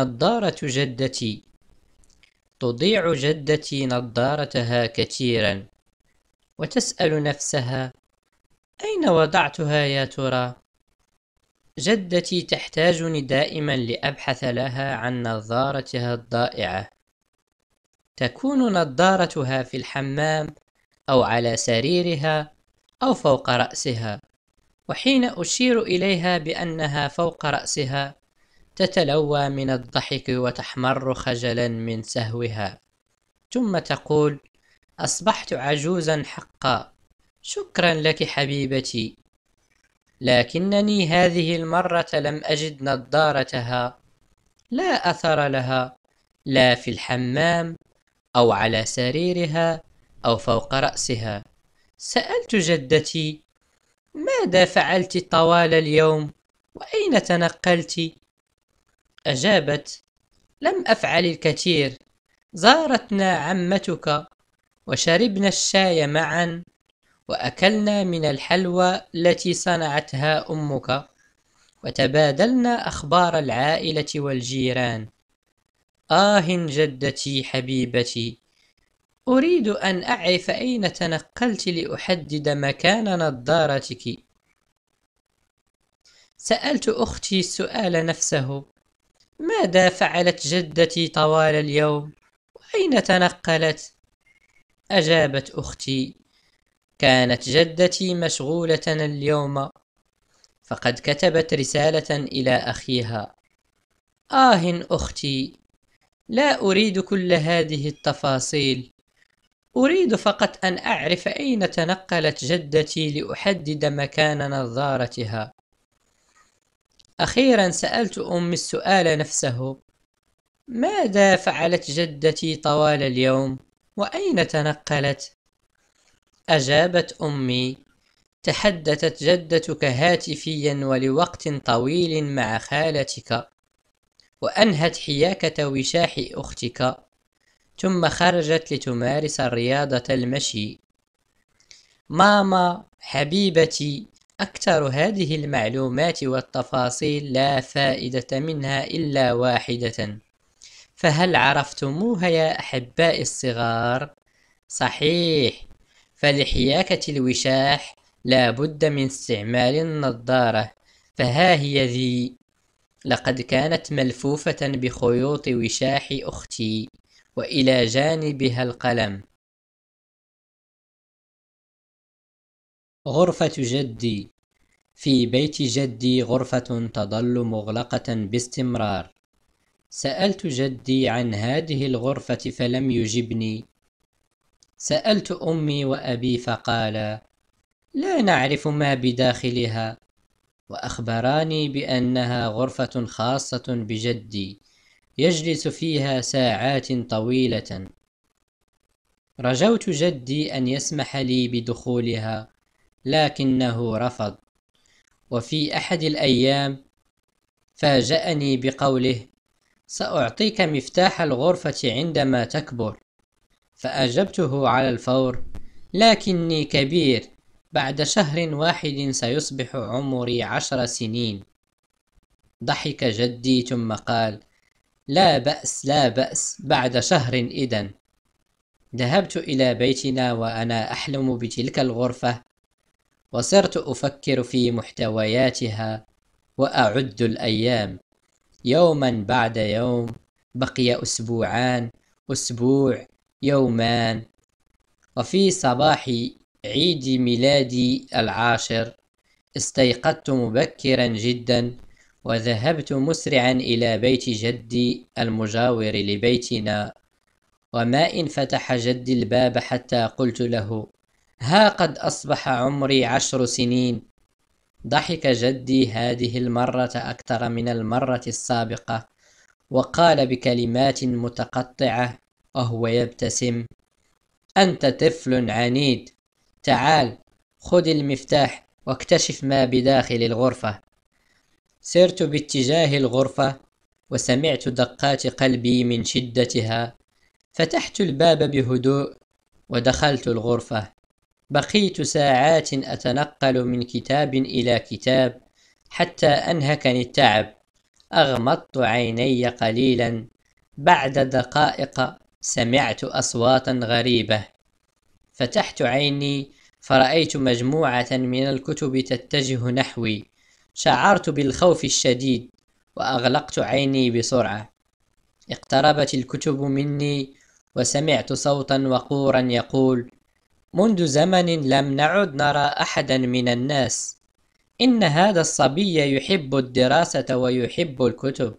نظارة جدتي تضيع جدتي نظارتها كثيرا وتسأل نفسها أين وضعتها يا ترى؟ جدتي تحتاجني دائما لأبحث لها عن نظارتها الضائعة تكون نظارتها في الحمام أو على سريرها أو فوق رأسها وحين أشير إليها بأنها فوق رأسها تتلوى من الضحك وتحمر خجلا من سهوها ثم تقول أصبحت عجوزا حقا شكرا لك حبيبتي لكنني هذه المرة لم أجد نظارتها لا أثر لها لا في الحمام أو على سريرها أو فوق رأسها سألت جدتي ماذا فعلت طوال اليوم وأين تنقلت أجابت: لم أفعل الكثير، زارتنا عمتك، وشربنا الشاي معًا، وأكلنا من الحلوى التي صنعتها أمك، وتبادلنا أخبار العائلة والجيران. آه جدتي حبيبتي، أريد أن أعرف أين تنقلت لأحدد مكان نظارتك. سألت أختي السؤال نفسه. ماذا فعلت جدتي طوال اليوم واين تنقلت اجابت اختي كانت جدتي مشغوله اليوم فقد كتبت رساله الى اخيها اه اختي لا اريد كل هذه التفاصيل اريد فقط ان اعرف اين تنقلت جدتي لاحدد مكان نظارتها أخيرا سألت أمي السؤال نفسه ماذا فعلت جدتي طوال اليوم وأين تنقلت؟ أجابت أمي تحدثت جدتك هاتفيا ولوقت طويل مع خالتك وأنهت حياكة وشاح أختك ثم خرجت لتمارس رياضة المشي ماما حبيبتي أكثر هذه المعلومات والتفاصيل لا فائدة منها إلا واحدة فهل عرفتموها يا أحبائي الصغار؟ صحيح فلحياكة الوشاح لا بد من استعمال النظارة فها هي ذي لقد كانت ملفوفة بخيوط وشاح أختي وإلى جانبها القلم غرفة جدي في بيت جدي غرفة تظل مغلقة باستمرار سألت جدي عن هذه الغرفة فلم يجبني سألت أمي وأبي فقالا لا نعرف ما بداخلها وأخبراني بأنها غرفة خاصة بجدي يجلس فيها ساعات طويلة رجوت جدي أن يسمح لي بدخولها لكنه رفض وفي احد الايام فاجاني بقوله ساعطيك مفتاح الغرفه عندما تكبر فاجبته على الفور لكني كبير بعد شهر واحد سيصبح عمري عشر سنين ضحك جدي ثم قال لا باس لا باس بعد شهر اذا ذهبت الى بيتنا وانا احلم بتلك الغرفه وصرت أفكر في محتوياتها وأعد الأيام يوما بعد يوم بقي أسبوعان أسبوع يومان وفي صباح عيد ميلادي العاشر استيقظت مبكرا جدا وذهبت مسرعا إلى بيت جدي المجاور لبيتنا وما إن فتح جدي الباب حتى قلت له ها قد أصبح عمري عشر سنين ضحك جدي هذه المرة أكثر من المرة السابقة وقال بكلمات متقطعة وهو يبتسم أنت طفل عنيد تعال خذ المفتاح واكتشف ما بداخل الغرفة سرت باتجاه الغرفة وسمعت دقات قلبي من شدتها فتحت الباب بهدوء ودخلت الغرفة بقيت ساعات أتنقل من كتاب إلى كتاب حتى أنهكني التعب أغمضت عيني قليلا بعد دقائق سمعت أصواتا غريبة فتحت عيني فرأيت مجموعة من الكتب تتجه نحوي شعرت بالخوف الشديد وأغلقت عيني بسرعة اقتربت الكتب مني وسمعت صوتا وقورا يقول منذ زمن لم نعد نرى أحدا من الناس إن هذا الصبي يحب الدراسة ويحب الكتب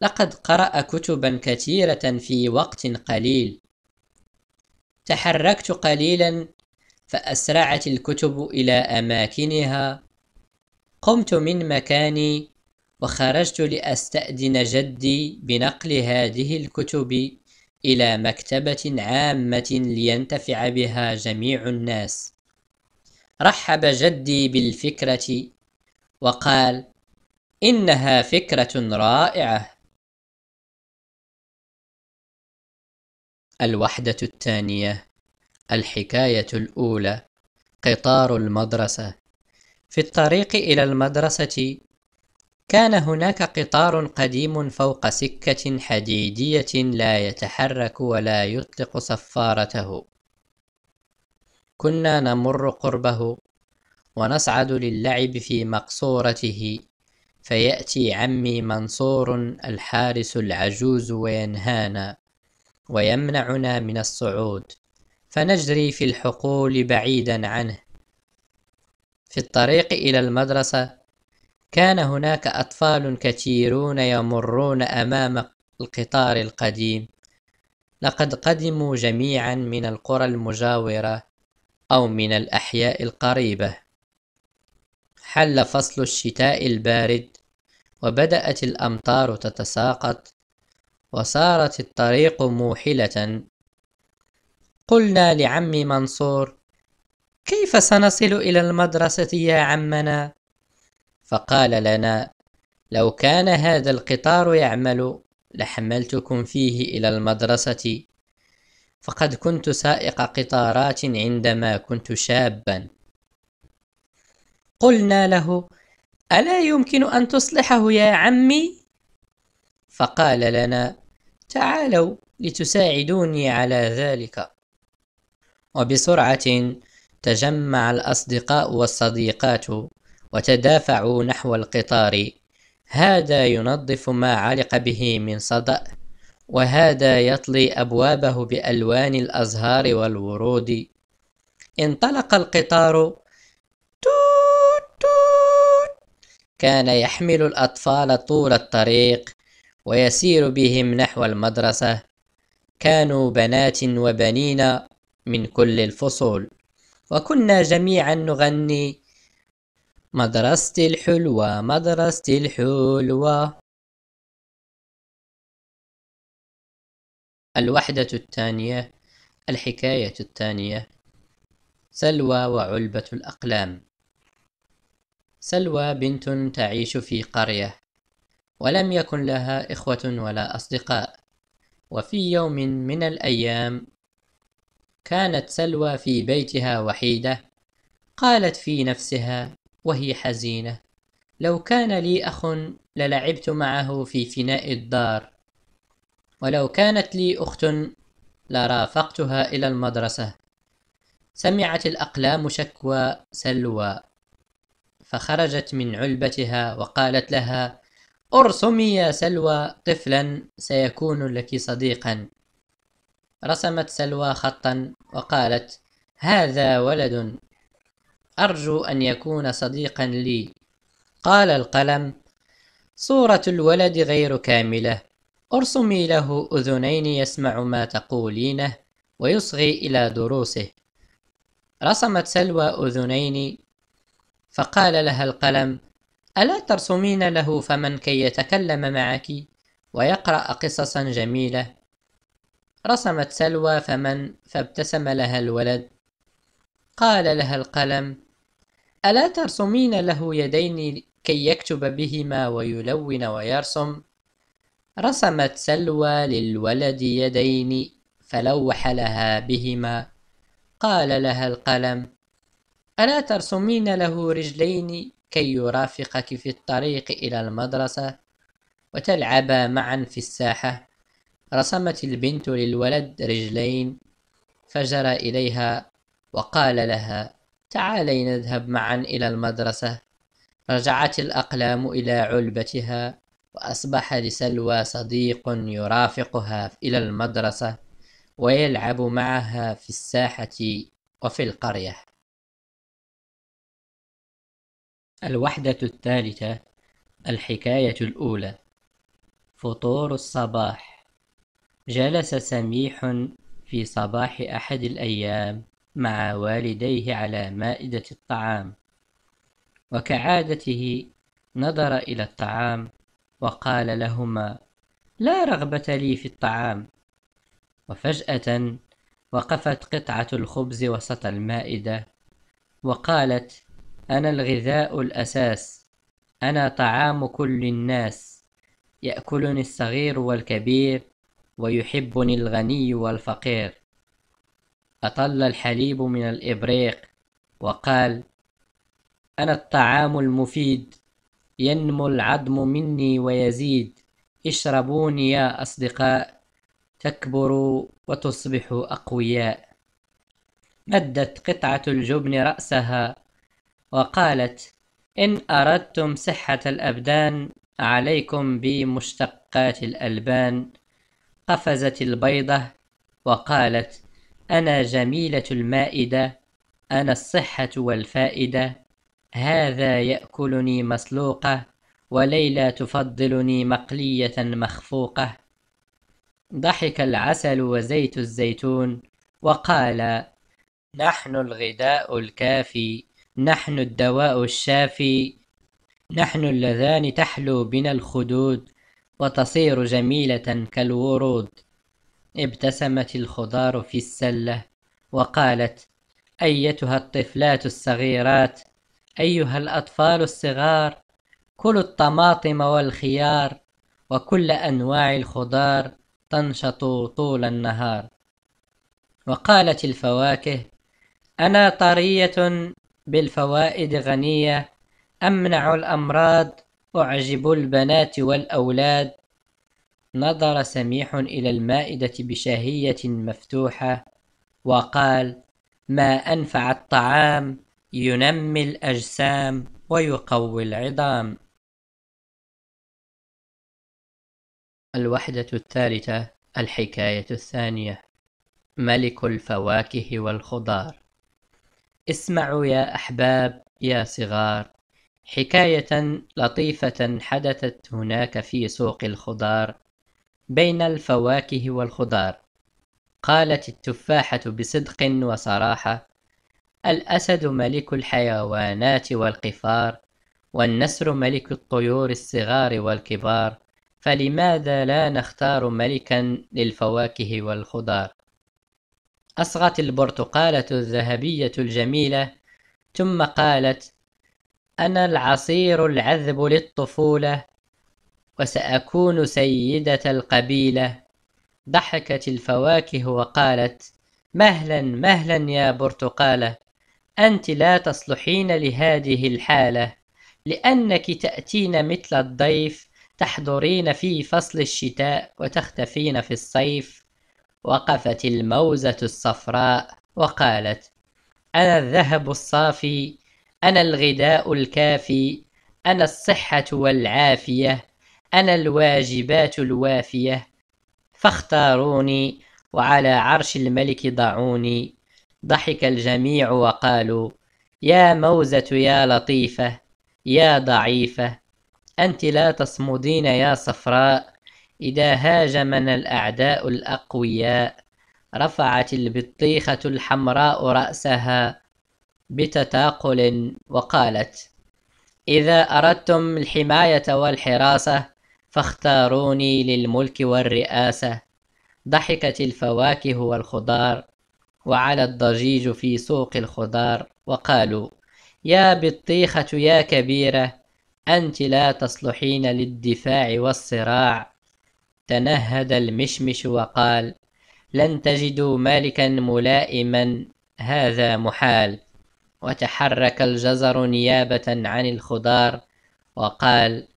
لقد قرأ كتبا كثيرة في وقت قليل تحركت قليلا فأسرعت الكتب إلى أماكنها قمت من مكاني وخرجت لأستأذن جدي بنقل هذه الكتب إلى مكتبة عامة لينتفع بها جميع الناس رحب جدي بالفكرة وقال إنها فكرة رائعة الوحدة الثانية الحكاية الأولى قطار المدرسة في الطريق إلى المدرسة كان هناك قطار قديم فوق سكة حديدية لا يتحرك ولا يطلق صفارته كنا نمر قربه ونصعد للعب في مقصورته فيأتي عمي منصور الحارس العجوز وينهانا ويمنعنا من الصعود فنجري في الحقول بعيدا عنه في الطريق إلى المدرسة كان هناك أطفال كثيرون يمرون أمام القطار القديم لقد قدموا جميعا من القرى المجاورة أو من الأحياء القريبة حل فصل الشتاء البارد وبدأت الأمطار تتساقط وصارت الطريق موحلة قلنا لعم منصور كيف سنصل إلى المدرسة يا عمنا؟ فقال لنا لو كان هذا القطار يعمل لحملتكم فيه إلى المدرسة فقد كنت سائق قطارات عندما كنت شابا قلنا له ألا يمكن أن تصلحه يا عمي؟ فقال لنا تعالوا لتساعدوني على ذلك وبسرعة تجمع الأصدقاء والصديقات وتدافعوا نحو القطار هذا ينظف ما علق به من صدأ وهذا يطلي أبوابه بألوان الأزهار والورود انطلق القطار توت توت كان يحمل الأطفال طول الطريق ويسير بهم نحو المدرسة كانوا بنات وبنين من كل الفصول وكنا جميعا نغني مدرستي الحلوة مدرستي الحلوة الوحدة الثانية الحكاية الثانية سلوى وعلبة الأقلام سلوى بنت تعيش في قرية ولم يكن لها إخوة ولا أصدقاء وفي يوم من الأيام كانت سلوى في بيتها وحيدة قالت في نفسها وهي حزينة لو كان لي أخ للعبت معه في فناء الدار ولو كانت لي أخت لرافقتها إلى المدرسة سمعت الأقلام شكوى سلوى فخرجت من علبتها وقالت لها ارسمي يا سلوى طفلا سيكون لك صديقا رسمت سلوى خطا وقالت هذا ولد أرجو أن يكون صديقا لي قال القلم صورة الولد غير كاملة أرسمي له أذنين يسمع ما تقولينه ويصغي إلى دروسه رسمت سلوى أذنين فقال لها القلم ألا ترسمين له فما كي يتكلم معك ويقرأ قصصا جميلة رسمت سلوى فمن فابتسم لها الولد قال لها القلم ألا ترسمين له يدين كي يكتب بهما ويلون ويرسم؟ رسمت سلوى للولد يدين فلوح لها بهما قال لها القلم ألا ترسمين له رجلين كي يرافقك في الطريق إلى المدرسة وتلعبا معا في الساحة رسمت البنت للولد رجلين فجرى إليها وقال لها تعالي نذهب معا إلى المدرسة رجعت الأقلام إلى علبتها وأصبح لسلوى صديق يرافقها إلى المدرسة ويلعب معها في الساحة وفي القرية الوحدة الثالثة الحكاية الأولى فطور الصباح جلس سميح في صباح أحد الأيام مع والديه على مائدة الطعام وكعادته نظر إلى الطعام وقال لهما لا رغبة لي في الطعام وفجأة وقفت قطعة الخبز وسط المائدة وقالت أنا الغذاء الأساس أنا طعام كل الناس يأكلني الصغير والكبير ويحبني الغني والفقير أطل الحليب من الإبريق وقال أنا الطعام المفيد ينمو العظم مني ويزيد اشربوني يا أصدقاء تكبروا وتصبحوا أقوياء مدت قطعة الجبن رأسها وقالت إن أردتم صحة الأبدان عليكم بمشتقات الألبان قفزت البيضة وقالت أنا جميلة المائدة أنا الصحة والفائدة هذا يأكلني مسلوقة وليلى تفضلني مقلية مخفوقة ضحك العسل وزيت الزيتون وقال نحن الغذاء الكافي نحن الدواء الشافي نحن اللذان تحلو بنا الخدود وتصير جميلة كالورود ابتسمت الخضار في السلة وقالت أيتها الطفلات الصغيرات أيها الأطفال الصغار كلوا الطماطم والخيار وكل أنواع الخضار تنشط طول النهار وقالت الفواكه أنا طرية بالفوائد غنية أمنع الأمراض أعجب البنات والأولاد نظر سميح إلى المائدة بشهية مفتوحة وقال ما أنفع الطعام ينمي الأجسام ويقوي العظام الوحدة الثالثة الحكاية الثانية ملك الفواكه والخضار اسمعوا يا أحباب يا صغار حكاية لطيفة حدثت هناك في سوق الخضار بين الفواكه والخضار قالت التفاحة بصدق وصراحة الأسد ملك الحيوانات والقفار والنسر ملك الطيور الصغار والكبار فلماذا لا نختار ملكا للفواكه والخضار أصغت البرتقالة الذهبية الجميلة ثم قالت أنا العصير العذب للطفولة وسأكون سيدة القبيلة ضحكت الفواكه وقالت مهلا مهلا يا برتقالة أنت لا تصلحين لهذه الحالة لأنك تأتين مثل الضيف تحضرين في فصل الشتاء وتختفين في الصيف وقفت الموزة الصفراء وقالت أنا الذهب الصافي أنا الغذاء الكافي أنا الصحة والعافية أنا الواجبات الوافية فاختاروني وعلى عرش الملك ضعوني ضحك الجميع وقالوا يا موزة يا لطيفة يا ضعيفة أنت لا تصمدين يا صفراء إذا هاجمنا الأعداء الأقوياء رفعت البطيخة الحمراء رأسها بتتاقل وقالت إذا أردتم الحماية والحراسة فاختاروني للملك والرئاسة ضحكت الفواكه والخضار وعلى الضجيج في سوق الخضار وقالوا يا بطيخة يا كبيرة أنت لا تصلحين للدفاع والصراع تنهد المشمش وقال لن تجدوا مالكا ملائما هذا محال وتحرك الجزر نيابة عن الخضار وقال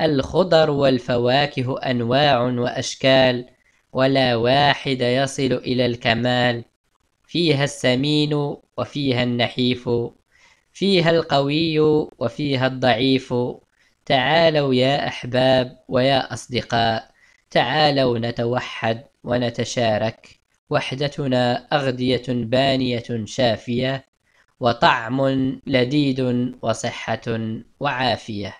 الخضر والفواكه أنواع وأشكال ولا واحد يصل إلى الكمال فيها السمين وفيها النحيف فيها القوي وفيها الضعيف تعالوا يا أحباب ويا أصدقاء تعالوا نتوحد ونتشارك وحدتنا أغذية بانية شافية وطعم لذيذ وصحة وعافية